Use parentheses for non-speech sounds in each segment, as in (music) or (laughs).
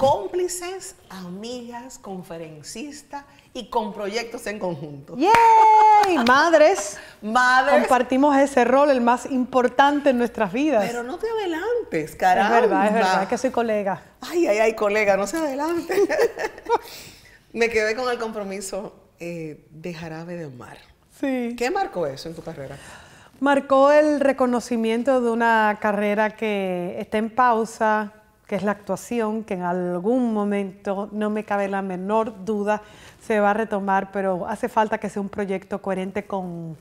cómplices, amigas, conferencistas y con proyectos en conjunto. ¡Yay! Madres. (laughs) Madres. Compartimos ese rol, el más importante en nuestras vidas. Pero no te adelantes, caramba. Es verdad, es verdad, es que soy colega. Ay, ay, ay, colega, no se adelante. (laughs) Me quedé con el compromiso eh, de Jarabe de Mar. Sí. ¿Qué marcó eso en tu carrera? Marcó el reconocimiento de una carrera que está en pausa, que es la actuación, que en algún momento, no me cabe la menor duda, se va a retomar, pero hace falta que sea un proyecto coherente con,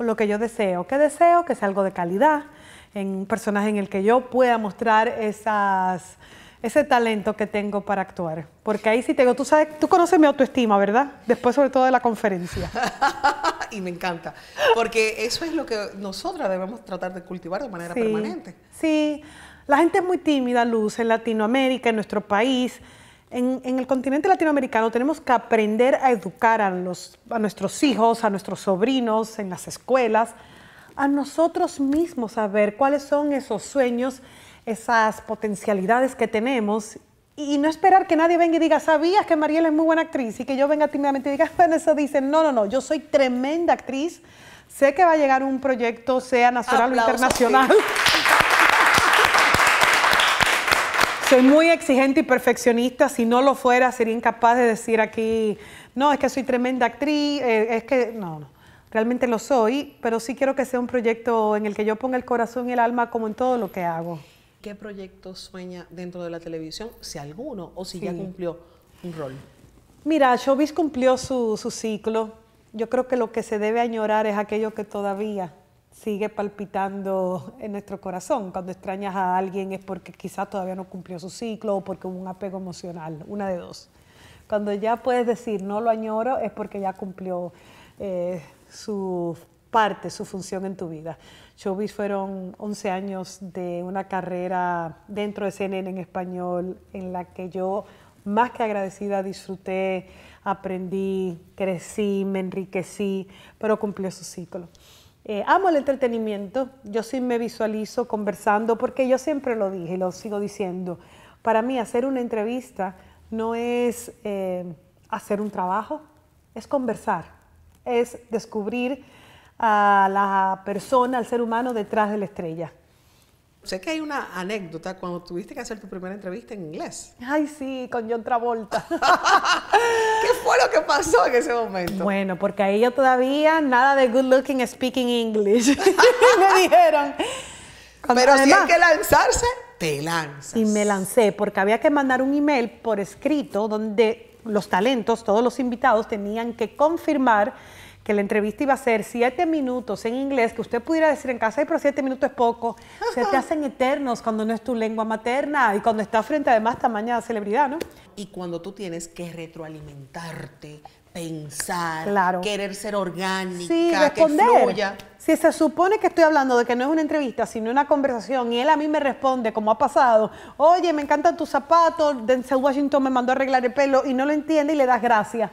lo que yo deseo. ¿Qué deseo? Que sea algo de calidad, en un personaje en el que yo pueda mostrar esas, ese talento que tengo para actuar. Porque ahí sí tengo, tú sabes, tú conoces mi autoestima, ¿verdad? Después sobre todo de la conferencia. (laughs) y me encanta, porque eso es lo que nosotras debemos tratar de cultivar de manera permanente. Sí, la gente es muy tímida, Luz, en Latinoamérica, en nuestro país. En, el continente latinoamericano tenemos que aprender a educar a, los, a nuestros hijos, a nuestros sobrinos, en las escuelas, a nosotros mismos, a ver cuáles son esos sueños, esas potencialidades que tenemos y no esperar que nadie venga y diga, sabías que Mariela es muy buena actriz y que yo venga tímidamente y diga, (laughs) bueno, eso dicen, no, no, no, yo soy tremenda actriz, sé que va a llegar un proyecto, sea nacional o internacional. Soy muy exigente y perfeccionista. Si no lo fuera, sería incapaz de decir aquí, no, es que soy tremenda actriz, eh, es que no, no. Realmente lo soy, pero sí quiero que sea un proyecto en el que yo ponga el corazón y el alma como en todo lo que hago. ¿Qué proyecto sueña dentro de la televisión, si alguno, o si ya cumplió un rol? Mira, Showbiz cumplió su, su ciclo. Yo creo que lo que se debe añorar es aquello que todavía sigue palpitando en nuestro corazón. Cuando extrañas a alguien es porque quizás todavía no cumplió su ciclo o porque hubo un apego emocional, una de dos. Cuando ya puedes decir no lo añoro es porque ya cumplió eh, su parte, su función en tu vida. Showbiz fueron 11 años de una carrera dentro de CNN en español en la que yo más que agradecida disfruté, aprendí, crecí, me enriquecí, pero cumplió su ciclo. Eh, amo el entretenimiento, yo sí me visualizo conversando, porque yo siempre lo dije y lo sigo diciendo. Para mí hacer una entrevista no es eh, hacer un trabajo, es conversar, es descubrir a la persona, al ser humano detrás de la estrella. Sé que hay una anécdota cuando tuviste que hacer tu primera entrevista en inglés. Ay, sí, con John Travolta. (laughs) ¿Qué fue lo que pasó en ese momento? Bueno, porque ahí yo todavía nada de good looking speaking English. (laughs) me dijeron. Pero si que lanzarse, te lanzas. Y me lancé porque había que mandar un email por escrito donde los talentos, todos los invitados tenían que confirmar que la entrevista iba a ser siete minutos en inglés, que usted pudiera decir en casa, pero siete minutos es poco, se te (laughs) hacen eternos cuando no es tu lengua materna y cuando estás frente además tamaña celebridad, ¿no? Y cuando tú tienes que retroalimentarte, pensar, querer ser orgánica, responder. que Si se supone que estoy hablando de que no es una entrevista, sino una conversación, y él a mí me responde, como ha pasado, oye, me encantan tus zapatos, Denzel Washington me mandó a arreglar el pelo, y no lo entiende y le das gracias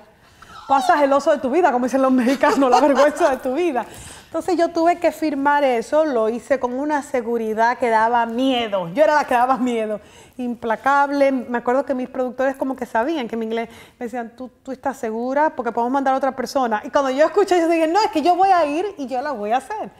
pasas el oso de tu vida, como dicen los mexicanos, la vergüenza de tu vida. Entonces yo tuve que firmar eso, lo hice con una seguridad que daba miedo. Yo era la que daba miedo, implacable. Me acuerdo que mis productores como que sabían que mi inglés me decían, ¿Tú, tú estás segura porque podemos mandar a otra persona. Y cuando yo escuché, ellos dije, no, es que yo voy a ir y yo la voy a hacer.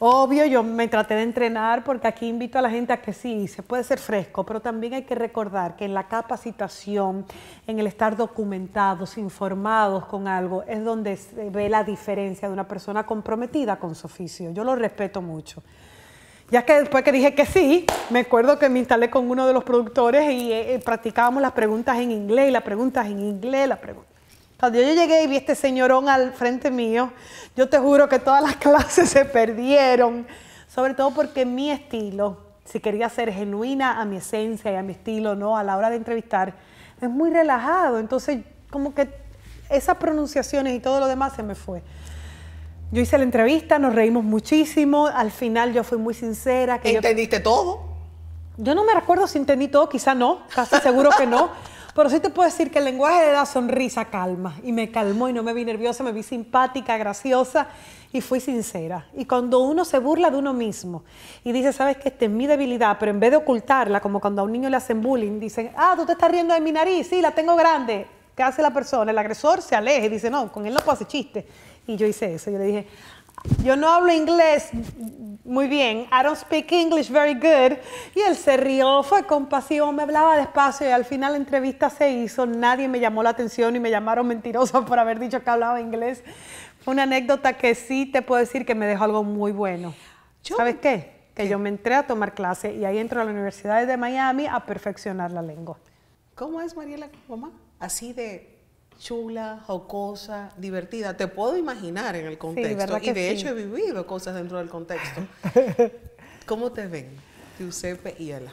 Obvio, yo me traté de entrenar porque aquí invito a la gente a que sí, se puede ser fresco, pero también hay que recordar que en la capacitación, en el estar documentados, informados con algo, es donde se ve la diferencia de una persona comprometida con su oficio. Yo lo respeto mucho. Ya que después que dije que sí, me acuerdo que me instalé con uno de los productores y eh, eh, practicábamos las preguntas en inglés, y las preguntas en inglés, las preguntas. Cuando yo llegué y vi este señorón al frente mío, yo te juro que todas las (laughs) clases se perdieron, sobre todo porque mi estilo, si quería ser genuina a mi esencia y a mi estilo, ¿no? A la hora de entrevistar, es muy relajado. Entonces, como que esas pronunciaciones y todo lo demás se me fue. Yo hice la entrevista, nos reímos muchísimo. Al final yo fui muy sincera. Que ¿Entendiste todo? Yo no me recuerdo si entendí todo, quizá no, casi seguro que no. (laughs) Pero sí te puedo decir que el lenguaje de la sonrisa calma y me calmó y no me vi nerviosa, me vi simpática, graciosa y fui sincera. Y cuando uno se burla de uno mismo y dice, sabes que esta es mi debilidad, pero en vez de ocultarla, como cuando a un niño le hacen bullying, dicen, ah, tú te estás riendo de mi nariz, sí, la tengo grande. ¿Qué hace la persona? El agresor se aleja y dice, no, con él no puedo hacer chiste. Y yo hice eso, yo le dije, yo no hablo inglés muy bien, I don't speak English very good. Y él se rió, fue compasivo, me hablaba despacio y al final la entrevista se hizo, nadie me llamó la atención y me llamaron mentiroso por haber dicho que hablaba inglés. Fue una anécdota que sí te puedo decir que me dejó algo muy bueno. ¿Sabes qué? Que yo me entré a tomar clase y ahí entro a la Universidad de Miami a perfeccionar la lengua. ¿Cómo es Mariela ¿Cómo? Así de chula, jocosa, divertida. Te puedo imaginar en el contexto. y de hecho he vivido cosas dentro del contexto. (laughs) ¿Cómo te ven, Giuseppe y Ela?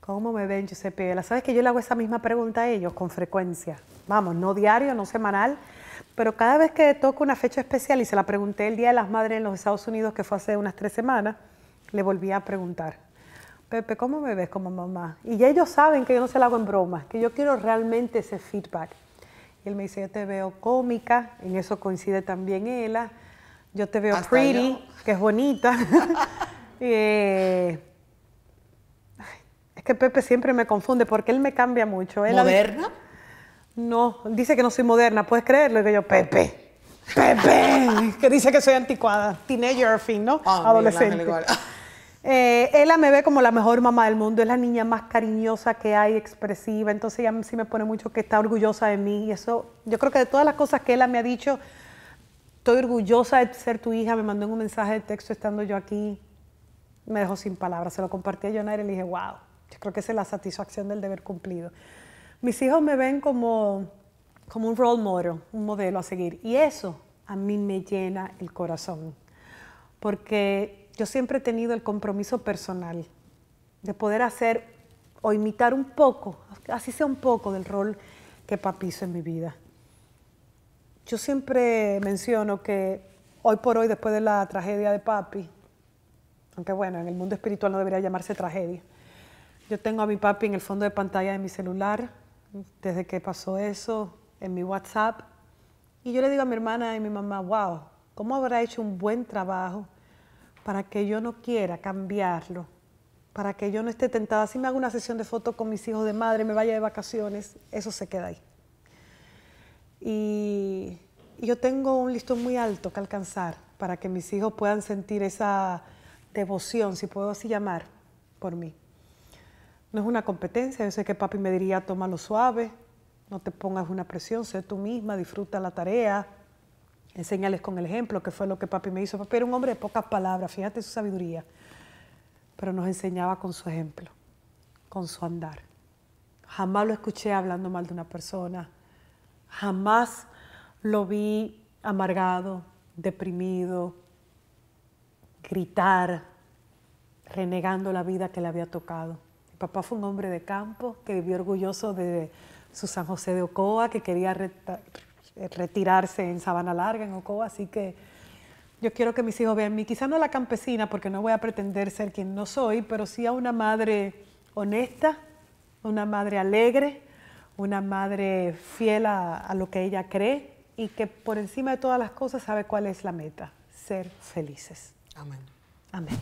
¿Cómo me ven, Giuseppe y Ela? Sabes que yo le hago esa misma pregunta a ellos con frecuencia. Vamos, no diario, no semanal, pero cada vez que toco una fecha especial y se la pregunté el Día de las Madres en los Estados Unidos, que fue hace unas tres semanas, le volví a preguntar. Pepe, ¿cómo me ves como mamá? Y ya ellos saben que yo no se la hago en broma, que yo quiero realmente ese feedback. Y él me dice, yo te veo cómica, en eso coincide también ella. Yo te veo pretty, que es bonita. (laughs) Eh, es que Pepe siempre me confunde porque él me cambia mucho. ¿Moderna? no, dice que no soy moderna, puedes creerlo. Y que yo, Pepe, Pepe, (laughs) que dice que soy anticuada, teenager, fin, ¿no? Ah, Adolescente. (laughs) Eh, ella me ve como la mejor mamá del mundo, es la niña más cariñosa que hay, expresiva, entonces ella sí me pone mucho que está orgullosa de mí y eso, yo creo que de todas las cosas que ella me ha dicho, estoy orgullosa de ser tu hija, me mandó un mensaje de texto estando yo aquí, me dejó sin palabras, se lo compartí a Jonathan y le dije, wow, yo creo que esa es la satisfacción del deber cumplido. Mis hijos me ven como, como un role model, un modelo a seguir y eso a mí me llena el corazón, porque yo siempre he tenido el compromiso personal de poder hacer o imitar un poco, así sea un poco del rol que papi hizo en mi vida. Yo siempre menciono que hoy por hoy, después de la tragedia de papi, aunque bueno, en el mundo espiritual no debería llamarse tragedia, yo tengo a mi papi en el fondo de pantalla de mi celular, desde que pasó eso, en mi WhatsApp, y yo le digo a mi hermana y mi mamá, wow, ¿cómo habrá hecho un buen trabajo? para que yo no quiera cambiarlo, para que yo no esté tentada. Si me hago una sesión de fotos con mis hijos de madre, me vaya de vacaciones, eso se queda ahí. Y, yo tengo un listón muy alto que alcanzar para que mis hijos puedan sentir esa devoción, si puedo así llamar, por mí. No es una competencia, yo sé que papi me diría, toma lo suave, no te pongas una presión, sé tú misma, disfruta la tarea, Enseñales con el ejemplo, que fue lo que papi me hizo. Papi era un hombre de pocas palabras, fíjate su sabiduría, pero nos enseñaba con su ejemplo, con su andar. Jamás lo escuché hablando mal de una persona, jamás lo vi amargado, deprimido, gritar, renegando la vida que le había tocado. Mi papá fue un hombre de campo que vivió orgulloso de su San José de Ocoa, que quería eh, retirarse en Sabana Larga, en Ocoa, así que yo quiero que mis hijos vean mí, quizá no a la campesina, porque no voy a pretender ser quien no soy, pero sí a una madre honesta, una madre alegre, una madre fiel a lo que ella cree y que por encima de todas las cosas sabe cuál es la meta, ser felices. Amén. Amén.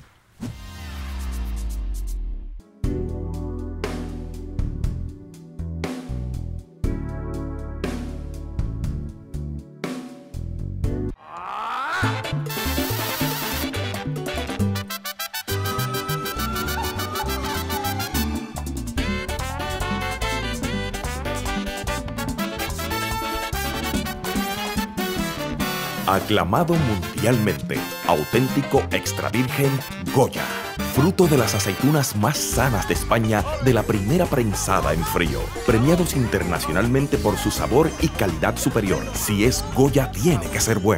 Aclamado mundialmente, auténtico extra virgen Goya. Fruto de las aceitunas más sanas de España de la primera prensada en frío. Premiados internacionalmente por su sabor y calidad superior. Si es Goya, tiene que ser bueno.